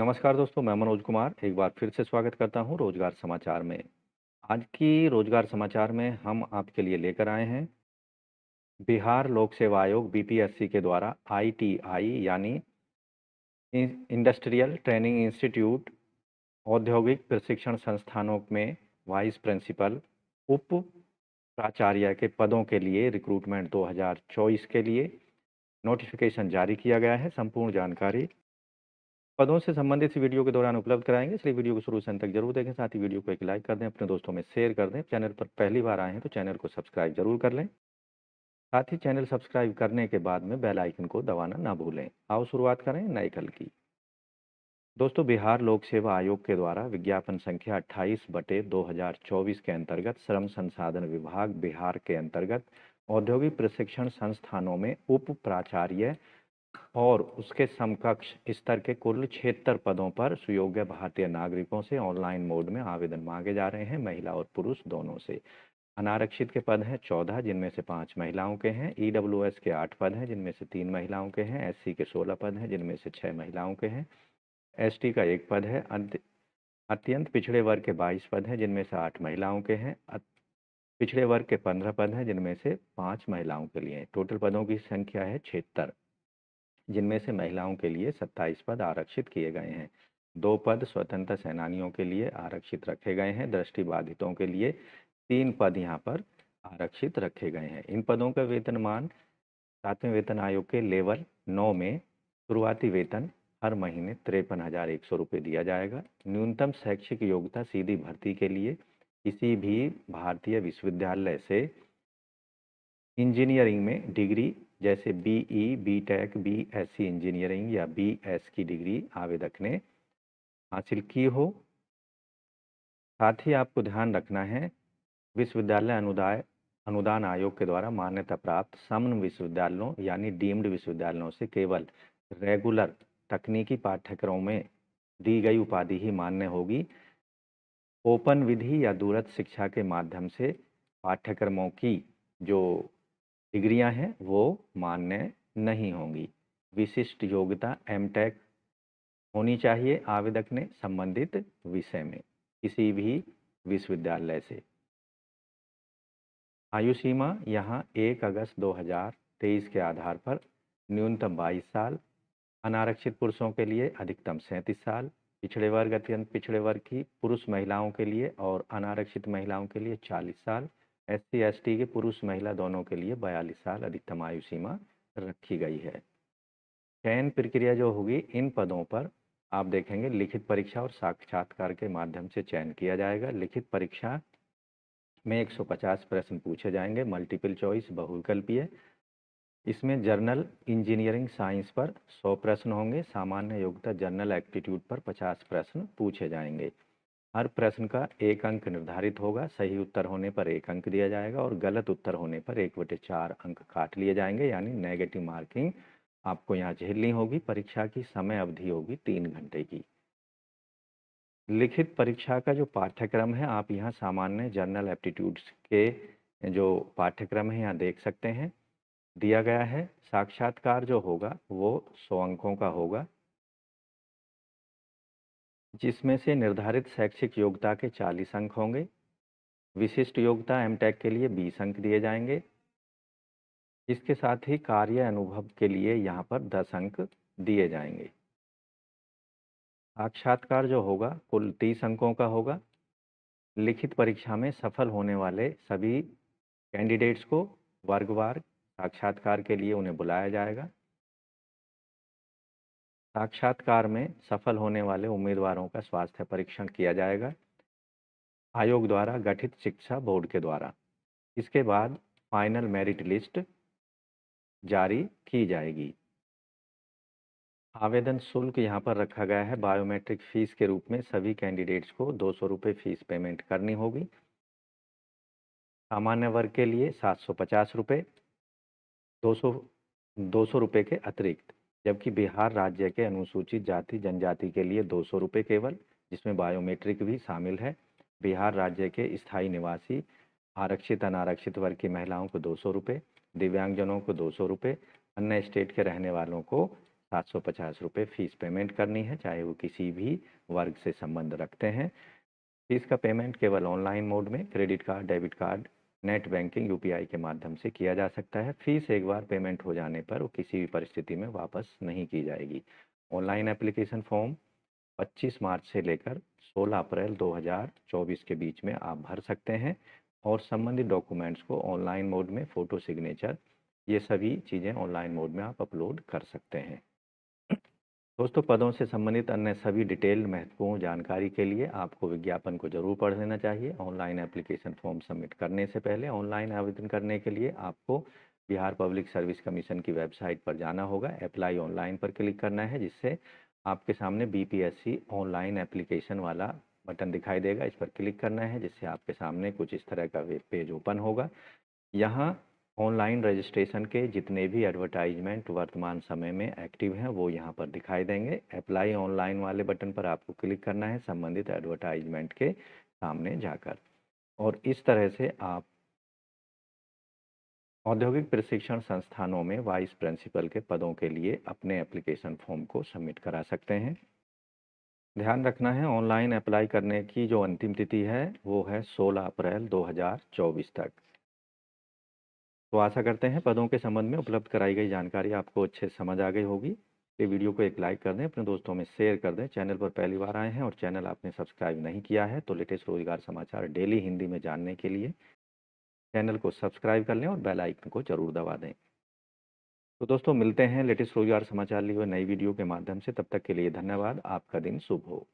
नमस्कार दोस्तों मैं मनोज कुमार एक बार फिर से स्वागत करता हूं रोजगार समाचार में आज की रोजगार समाचार में हम आपके लिए लेकर आए हैं बिहार लोक सेवा आयोग बीपीएससी के द्वारा आईटीआई यानी इंडस्ट्रियल ट्रेनिंग इंस्टीट्यूट औद्योगिक प्रशिक्षण संस्थानों में वाइस प्रिंसिपल उप प्राचार्य के पदों के लिए रिक्रूटमेंट 2024 के लिए नोटिफिकेशन जारी किया गया है संपूर्ण जानकारी पदों से संबंधित इस वीडियो के दौरान उपलब्ध कराएंगे इसलिए वीडियो को शुरू से अंत तक जरूर देखें साथ ही वीडियो को एक लाइक कर दें अपने दोस्तों में शेयर कर दें चैनल पर पहली बार आए हैं तो चैनल को सब्सक्राइब जरूर कर लें साथ ही चैनल सब्सक्राइब करने के बाद में बेल आइकन को दबाना ना भूलें आओ शुरुआत करें नए कल की दोस्तों बिहार लोक सेवा आयोग के द्वारा विज्ञापन संख्या अट्ठाईस बटे दो के अंतर्गत श्रम संसाधन विभाग बिहार के अंतर्गत औद्योगिक प्रशिक्षण संस्थानों में उप प्राचार्य और उसके समकक्ष स्तर के कुल छिहत्तर पदों पर सुयोग्य भारतीय नागरिकों से ऑनलाइन मोड में आवेदन मांगे जा रहे हैं महिला और पुरुष दोनों से अनारक्षित के पद हैं चौदह जिनमें से पाँच महिलाओं के हैं ई e के आठ पद हैं जिनमें से तीन महिलाओं के हैं एस के सोलह पद हैं जिनमें से छः महिलाओं के हैं एस का एक पद है अत्यंत पिछड़े वर्ग के बाईस पद हैं जिनमें से आठ महिलाओं के हैं पिछड़े वर्ग के पंद्रह पद हैं जिनमें से पाँच महिलाओं के लिए टोटल पदों की संख्या है छिहत्तर जिनमें से महिलाओं के लिए 27 पद आरक्षित किए गए हैं दो पद स्वतंत्र सेनानियों के लिए आरक्षित रखे गए हैं दृष्टिबाधितों के लिए तीन पद यहाँ पर आरक्षित रखे गए हैं इन पदों का वेतनमान सातवें वेतन आयोग के लेवल नौ में शुरुआती वेतन हर महीने तिरपन हज़ार एक सौ रुपये दिया जाएगा न्यूनतम शैक्षिक योग्यता सीधी भर्ती के लिए किसी भी भारतीय विश्वविद्यालय से इंजीनियरिंग में डिग्री जैसे B E B tech B S C engineering या बी एस की डिग्री आवेदक ने हासिल की हो साथ ही आपको ध्यान रखना है विश्वविद्यालय अनुदाय अनुदान आयोग के द्वारा मान्यता प्राप्त समन विश्वविद्यालयों यानी डीम्ड विश्वविद्यालयों से केवल रेगुलर तकनीकी पाठ्यक्रमों में दी गई उपाधि ही मान्य होगी ओपन विधि या दूरस्थ शिक्षा के माध्यम से पाठ्यक्रमों की जो डिग्रियां हैं वो मान्य नहीं होंगी विशिष्ट योग्यता एम होनी चाहिए आवेदक ने संबंधित विषय में किसी भी विश्वविद्यालय से आयु सीमा यहाँ एक अगस्त 2023 के आधार पर न्यूनतम 22 साल अनारक्षित पुरुषों के लिए अधिकतम 37 साल पिछड़े वर्ग अत्यंत पिछड़े वर्ग की पुरुष महिलाओं के लिए और अनारक्षित महिलाओं के लिए 40 साल एस सी के पुरुष महिला दोनों के लिए बयालीस साल अधिकतम आयु सीमा रखी गई है चयन प्रक्रिया जो होगी इन पदों पर आप देखेंगे लिखित परीक्षा और साक्षात्कार के माध्यम से चयन किया जाएगा लिखित परीक्षा में 150 प्रश्न पूछे जाएंगे मल्टीपल चॉइस बहुविकल्पीय इसमें जर्नल इंजीनियरिंग साइंस पर 100 प्रश्न होंगे सामान्य योग्यता जर्नल एप्टीट्यूड पर 50 प्रश्न पूछे जाएंगे हर प्रश्न का एक अंक निर्धारित होगा सही उत्तर होने पर एक अंक दिया जाएगा और गलत उत्तर होने पर एक बटे चार अंक काट लिए जाएंगे यानी नेगेटिव मार्किंग आपको यहाँ झेलनी होगी परीक्षा की समय अवधि होगी तीन घंटे की लिखित परीक्षा का जो पाठ्यक्रम है आप यहाँ सामान्य जनरल एप्टीट्यूड्स के जो पाठ्यक्रम है यहाँ देख सकते हैं दिया गया है साक्षात्कार जो होगा वो सौ अंकों का होगा जिसमें से निर्धारित शैक्षिक योग्यता के 40 अंक होंगे विशिष्ट योग्यता एमटेक के लिए 20 अंक दिए जाएंगे इसके साथ ही कार्य अनुभव के लिए यहाँ पर 10 अंक दिए जाएंगे साक्षात्कार जो होगा कुल 30 अंकों का होगा लिखित परीक्षा में सफल होने वाले सभी कैंडिडेट्स को वर्गवार साक्षात्कार के लिए उन्हें बुलाया जाएगा साक्षात्कार में सफल होने वाले उम्मीदवारों का स्वास्थ्य परीक्षण किया जाएगा आयोग द्वारा गठित शिक्षा बोर्ड के द्वारा इसके बाद फाइनल मेरिट लिस्ट जारी की जाएगी आवेदन शुल्क यहाँ पर रखा गया है बायोमेट्रिक फीस के रूप में सभी कैंडिडेट्स को दो सौ रुपये फीस पेमेंट करनी होगी सामान्य वर्ग के लिए सात सौ पचास रुपये दो सौ दो सौ रुपये के अतिरिक्त जबकि बिहार राज्य के अनुसूचित जाति जनजाति के लिए दो सौ रुपये केवल जिसमें बायोमेट्रिक भी शामिल है बिहार राज्य के स्थायी निवासी आरक्षित अनारक्षित वर्ग की महिलाओं को दो सौ रुपये दिव्यांगजनों को दो सौ रुपये अन्य स्टेट के रहने वालों को सात सौ पचास रुपये फीस पेमेंट करनी है चाहे वो किसी भी वर्ग से संबंध रखते हैं फीस का पेमेंट केवल ऑनलाइन मोड में credit card debit card net banking यू के माध्यम से किया जा सकता है फीस एक बार पेमेंट हो जाने पर वो किसी भी परिस्थिति में वापस नहीं की जाएगी ऑनलाइन एप्लीकेशन फॉर्म 25 मार्च से लेकर 16 अप्रैल 2024 के बीच में आप भर सकते हैं और संबंधित डॉक्यूमेंट्स को ऑनलाइन मोड में फ़ोटो सिग्नेचर ये सभी चीज़ें ऑनलाइन मोड में आप अपलोड कर सकते हैं दोस्तों पदों से संबंधित अन्य सभी डिटेल महत्वपूर्ण जानकारी के लिए आपको विज्ञापन को जरूर पढ़ लेना चाहिए ऑनलाइन एप्लीकेशन फॉर्म सबमिट करने से पहले ऑनलाइन आवेदन करने के लिए आपको बिहार पब्लिक सर्विस कमीशन की वेबसाइट पर जाना होगा अप्लाई ऑनलाइन पर क्लिक करना है जिससे आपके सामने बीपीएससी ऑनलाइन एप्लीकेशन वाला बटन दिखाई देगा इस पर क्लिक करना है जिससे आपके सामने कुछ इस तरह का वेब पेज ओपन होगा यहाँ ऑनलाइन रजिस्ट्रेशन के जितने भी एडवर्टाइजमेंट वर्तमान समय में एक्टिव हैं वो यहाँ पर दिखाई देंगे अप्लाई ऑनलाइन वाले बटन पर आपको क्लिक करना है संबंधित एडवर्टाइजमेंट के सामने जाकर और इस तरह से आप औद्योगिक प्रशिक्षण संस्थानों में वाइस प्रिंसिपल के पदों के लिए अपने एप्लीकेशन फॉर्म को सबमिट करा सकते हैं ध्यान रखना है ऑनलाइन अप्लाई करने की जो अंतिम तिथि है वो है 16 अप्रैल 2024 तक तो आशा करते हैं पदों के संबंध में उपलब्ध कराई गई जानकारी आपको अच्छे समझ आ गई होगी ये वीडियो को एक लाइक कर दें अपने दोस्तों में शेयर कर दें चैनल पर पहली बार आए हैं और चैनल आपने सब्सक्राइब नहीं किया है तो लेटेस्ट रोजगार समाचार डेली हिंदी में जानने के लिए चैनल को सब्सक्राइब कर लें और बेल आइकन को जरूर दबा दें तो दोस्तों मिलते हैं लेटेस्ट रोजगार समाचार लिए हुए नई वीडियो के माध्यम से तब तक के लिए धन्यवाद आपका दिन शुभ हो